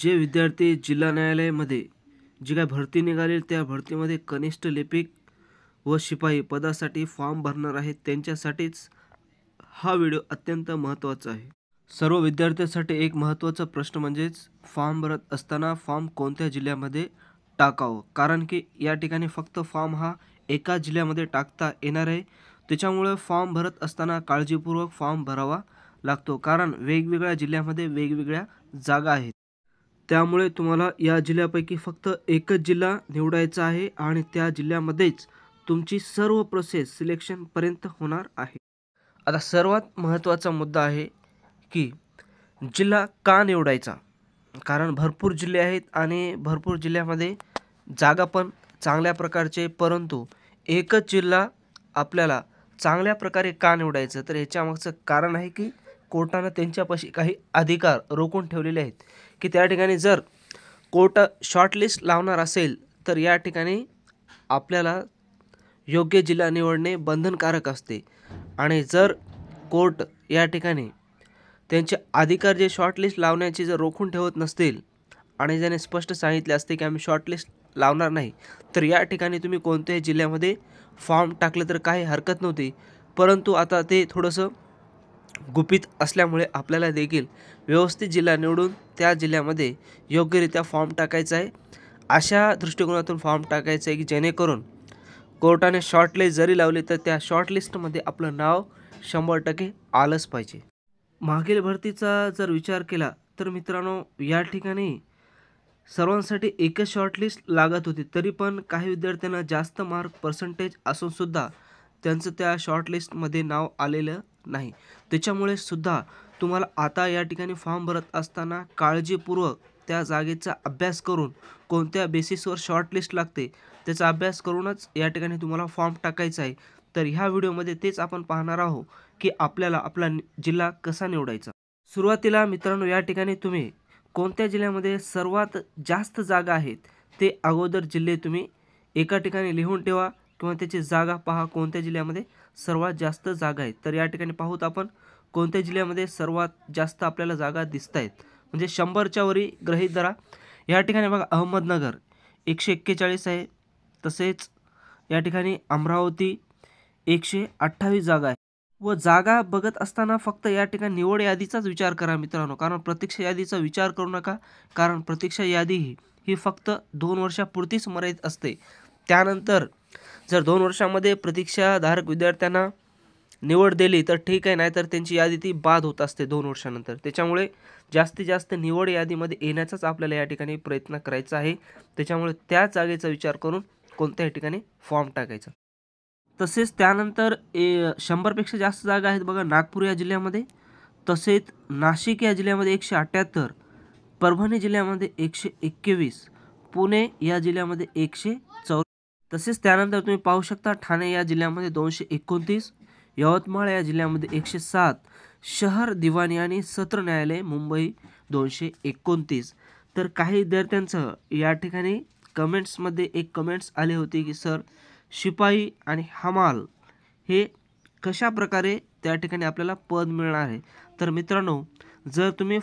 जे विद्यार्थी जिल्हा न्यायालयामध्ये जी काय भरती निघाली त्या भरतीमध्ये कनिष्ठ लिपिक व शिपाई पदासाठी फॉर्म भरणार आहेत त्यांच्यासाठीच हा व्हिडिओ अत्यंत महत्त्वाचा आहे सर्व विद्यार्थ्यांसाठी एक महत्त्वाचा प्रश्न म्हणजेच फॉर्म भरत असताना फॉर्म कोणत्या जिल्ह्यामध्ये टाकावं कारण की या ठिकाणी फक्त फॉर्म हा एका जिल्ह्यामध्ये टाकता येणार आहे त्याच्यामुळे फॉर्म भरत असताना काळजीपूर्वक फॉर्म भरावा लागतो कारण वेगवेगळ्या जिल्ह्यामध्ये वेगवेगळ्या जागा आहेत त्यामुळे तुम्हाला या जिल्ह्यापैकी फक्त एकच जिल्हा निवडायचा आहे आणि त्या जिल्ह्यामध्येच तुमची सर्व प्रोसेस सिलेक्शनपर्यंत होणार आहे आता सर्वात महत्त्वाचा मुद्दा आहे की जिल्हा का निवडायचा कारण भरपूर जिल्हे आहेत आणि भरपूर जिल्ह्यामध्ये जागा पण चांगल्या प्रकारचे परंतु एकच जिल्हा आपल्याला चांगल्या प्रकारे का निवडायचं तर याच्यामागचं कारण आहे की कोर्टानं त्यांच्यापाशी काही अधिकार रोखून ठेवलेले आहेत की त्या ठिकाणी जर कोर्ट शॉर्टलिस्ट लावणार असेल तर या ठिकाणी आपल्याला योग्य जिल्हा निवडणे बंधनकारक असते आणि जर कोर्ट या ठिकाणी त्यांचे अधिकार जे शॉर्टलिस्ट लावण्याची जर रोखून ठेवत नसतील आणि ज्याने स्पष्ट सांगितले असते की आम्ही शॉर्टलिस्ट लावणार नाही तर या ठिकाणी तुम्ही कोणत्याही जिल्ह्यामध्ये फॉर्म टाकले तर काही हरकत नव्हती परंतु आता ते थोडंसं गुपित असल्यामुळे आपल्याला देखील व्यवस्थित जिल्हा निवडून त्या जिल्ह्यामध्ये योग्यरित्या फॉर्म टाकायचा आहे अशा दृष्टिकोनातून फॉर्म टाकायचा आहे की जेणेकरून कोर्टाने शॉर्टलिस्ट जरी लावली तर त्या शॉर्टलिस्टमध्ये आपलं नाव शंभर टक्के आलंच पाहिजे मागील भरतीचा जर विचार केला तर मित्रांनो या ठिकाणी सर्वांसाठी एकच शॉर्टलिस्ट लागत होती तरी पण काही विद्यार्थ्यांना जास्त मार्क पर्सेंटेज असूनसुद्धा त्यांचं त्या शॉर्टलिस्टमध्ये नाव आलेलं नाही त्याच्यामुळे सुद्धा तुम्हाला आता या ठिकाणी फॉर्म भरत असताना काळजीपूर्वक त्या जागेचा अभ्यास करून कोणत्या बेसिसवर शॉर्टलिस्ट लागते त्याचा अभ्यास करूनच या ठिकाणी तुम्हाला फॉर्म टाकायचा आहे तर ह्या व्हिडिओमध्ये तेच आपण पाहणार आहोत की आपल्याला आपला जिल्हा कसा निवडायचा सुरुवातीला मित्रांनो या ठिकाणी तुम्ही कोणत्या जिल्ह्यामध्ये सर्वात जास्त जागा आहेत ते अगोदर जिल्हे तुम्ही एका ठिकाणी लिहून ठेवा किंवा त्याची जागा पहा कोणत्या जिल्ह्यामध्ये सर्वात जास्त जागा आहेत तर या ठिकाणी पाहूत आपण कोणत्या जिल्ह्यामध्ये सर्वात जास्त आपल्याला जागा दिसत आहेत म्हणजे शंभरच्या वरी ग्रहित धरा या ठिकाणी बघा अहमदनगर एकशे एक्केचाळीस आहे तसेच या ठिकाणी अमरावती एकशे अठ्ठावीस जागा आहे व जागा बघत असताना फक्त या ठिकाणी निवड यादीचाच विचार करा मित्रांनो कारण प्रतीक्षा यादीचा विचार करू नका कारण प्रतीक्षा यादी ही ही फक्त दोन वर्षापुरतीच मर्यादित असते त्यानंतर जर दोन वर्षामध्ये प्रतीक्षाधारक विद्यार्थ्यांना निवड दिली तर ठीक आहे नाहीतर त्यांची यादी ती बाद होत असते दोन वर्षानंतर त्याच्यामुळे जास्तीत जास्त निवड यादीमध्ये येण्याचाच आपल्याला या ठिकाणी प्रयत्न करायचा आहे त्याच्यामुळे त्या जागेचा विचार करून कोणत्याही ठिकाणी फॉर्म टाकायचा तसेच त्यानंतर ए शंभरपेक्षा जास्त जागा आहेत बघा नागपूर या जिल्ह्यामध्ये तसेच नाशिक या जिल्ह्यामध्ये एकशे अठ्ठ्याहत्तर परभणी जिल्ह्यामध्ये एकशे एक्केवीस पुणे या जिल्ह्यामध्ये एकशे चौ तसेच त्यानंतर तुम्ही पाहू शकता ठाणे या जिल्ह्यामध्ये दोनशे एकोणतीस यवतमाळ या जिल्ह्यामध्ये एकशे सात शहर दिवाणी आणि सत्र न्यायालय मुंबई दोनशे एकोणतीस तर काही विद्यार्थ्यांचं या ठिकाणी कमेंट्समध्ये एक कमेंट्स आले होते की सर शिपाई आणि हमाल हे कशा प्रकारे त्या ठिकाणी आपल्याला पद मिळणार आहे तर मित्रांनो जर तुम्ही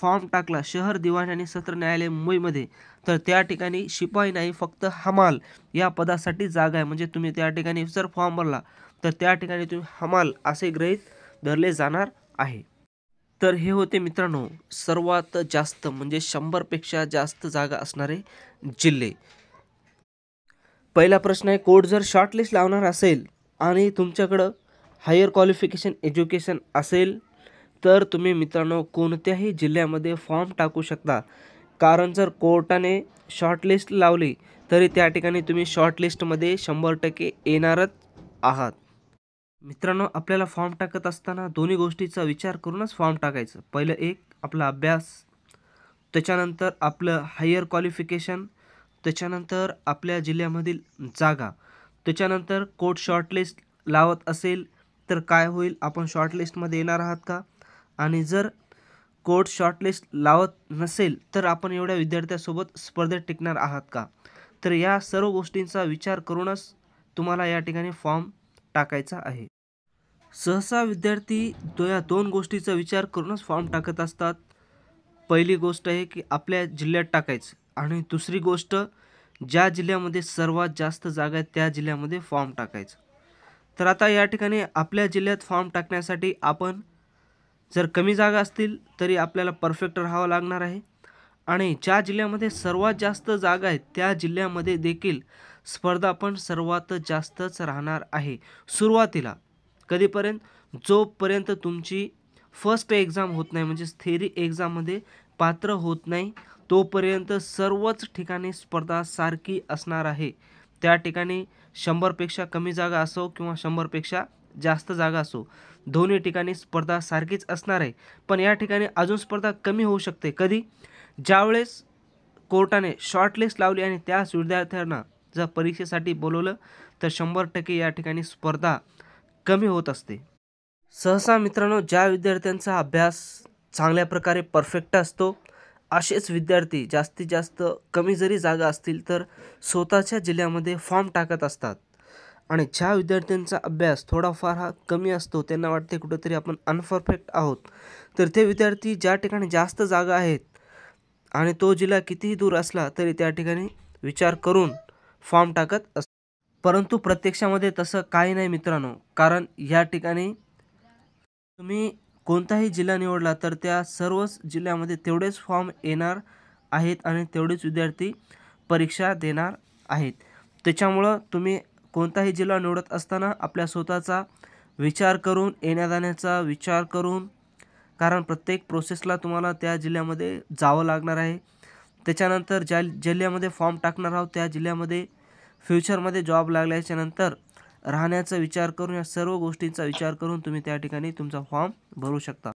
फॉर्म टाकला शहर दिवाण आणि सत्र न्यायालय मुंबईमध्ये तर त्या ठिकाणी शिपाई नाही फक्त हमाल या पदासाठी जागा आहे म्हणजे तुम्ही त्या ठिकाणी जर फॉर्म भरला तर त्या ठिकाणी तुम्ही हमाल असे ग्रहित धरले जाणार आहे तर हे होते मित्रांनो सर्वात जास्त म्हणजे शंभरपेक्षा जास्त जागा असणारे जिल्हे पहिला प्रश्न आहे कोर्ट जर शॉर्टलिस्ट लावणार असेल आणि तुमच्याकडं हायर क्वालिफिकेशन एज्युकेशन असेल तर तुम्ही मित्रांनो कोणत्याही जिल्ह्यामध्ये फॉर्म टाकू शकता कारण जर कोर्टाने शॉर्टलिस्ट लावली तरी त्या ठिकाणी तुम्ही शॉर्टलिस्टमध्ये शंभर टक्के येणारच आहात मित्रांनो आपल्याला फॉर्म टाकत असताना दोन्ही गोष्टीचा विचार करूनच फॉर्म टाकायचं पहिलं एक आपला अभ्यास त्याच्यानंतर आपलं हायर क्वालिफिकेशन त्याच्यानंतर आपल्या जिल्ह्यामधील जागा त्याच्यानंतर कोर्ट शॉर्टलिस्ट लावत असेल तर काय होईल आपण शॉर्टलिस्टमध्ये येणार आहात का आणि जर कोर्ट शॉर्टलिस्ट लावत नसेल तर आपण एवढ्या विद्यार्थ्यासोबत स्पर्धेत टिकणार आहात का तर या सर्व गोष्टींचा विचार करूनच तुम्हाला या ठिकाणी फॉर्म टाकायचा आहे सहसा विद्यार्थी तो या दोन गोष्टीचा विचार करूनच फॉर्म टाकत असतात पहिली गोष्ट आहे की आपल्या जिल्ह्यात टाकायचं आणि दुसरी गोष्ट ज्या जिल्ह्यामध्ये सर्वात जास्त जागा आहेत त्या जिल्ह्यामध्ये फॉर्म टाकायचं तर आता या ठिकाणी आपल्या जिल्ह्यात फॉर्म टाकण्यासाठी आपण जर कमी जागा असतील तरी आपल्याला परफेक्ट राहावं लागणार आहे आणि ज्या जिल्ह्यामध्ये सर्वात जास्त जागा आहेत त्या जिल्ह्यामध्ये देखील स्पर्धा पण सर्वात जास्तच राहणार आहे सुरुवातीला कधीपर्यंत जोपर्यंत तुमची फर्स्ट एक्झाम होत नाही म्हणजे थेरी एक्झाममध्ये पात्र होत नाही तोपर्यंत सर्वच ठिकाणी स्पर्धा सारखी असणार आहे त्या ठिकाणी शंभरपेक्षा कमी जागा असो किंवा शंभरपेक्षा जास्त जागा असो दोन्ही ठिकाणी स्पर्धा सारखीच असणार आहे पण या ठिकाणी अजून स्पर्धा कमी होऊ शकते कधी ज्यावेळेस कोर्टाने शॉर्टलिस्ट लावली आणि त्याच विद्यार्थ्यांना जर परीक्षेसाठी बोलवलं तर शंभर टक्के या ठिकाणी स्पर्धा कमी होत असते सहसा मित्रांनो ज्या विद्यार्थ्यांचा अभ्यास चांगल्या प्रकारे परफेक्ट असतो असेच विद्यार्थी जास्तीत जास्त कमी जरी जागा असतील तर स्वतःच्या जिल्ह्यामध्ये फॉर्म टाकत असतात आणि ज्या विद्यार्थ्यांचा अभ्यास थोडाफार हा कमी असतो त्यांना वाटते कुठंतरी आपण अनपरफेक्ट आहोत तर ते विद्यार्थी ज्या ठिकाणी जास्त जागा आहेत आणि तो जिल्हा कितीही दूर असला तरी त्या ठिकाणी विचार करून फॉर्म टाकत अस परंतु प्रत्यक्षामध्ये तसं काही नाही मित्रांनो कारण या ठिकाणी तुम्ही कोणताही जिल्हा निवडला तर त्या सर्वच जिल्ह्यामध्ये तेवढेच फॉर्म येणार आहेत आणि तेवढेच विद्यार्थी परीक्षा देणार आहेत त्याच्यामुळं तुम्ही कोणताही जिल्हा निवडत असताना आपल्या स्वतःचा विचार करून येण्या जाण्याचा विचार करून कारण प्रत्येक प्रोसेसला तुम्हाला त्या जिल्ह्यामध्ये जावं लागणार आहे त्याच्यानंतर ज्या जिल्ह्यामध्ये फॉर्म टाकणार आहोत त्या जिल्ह्यामध्ये फ्युचरमध्ये जॉब लागल्याच्या नंतर राहण्याचा विचार करून या सर्व गोष्टींचा विचार करून तुम्ही त्या ठिकाणी तुमचा फॉर्म भरू शकता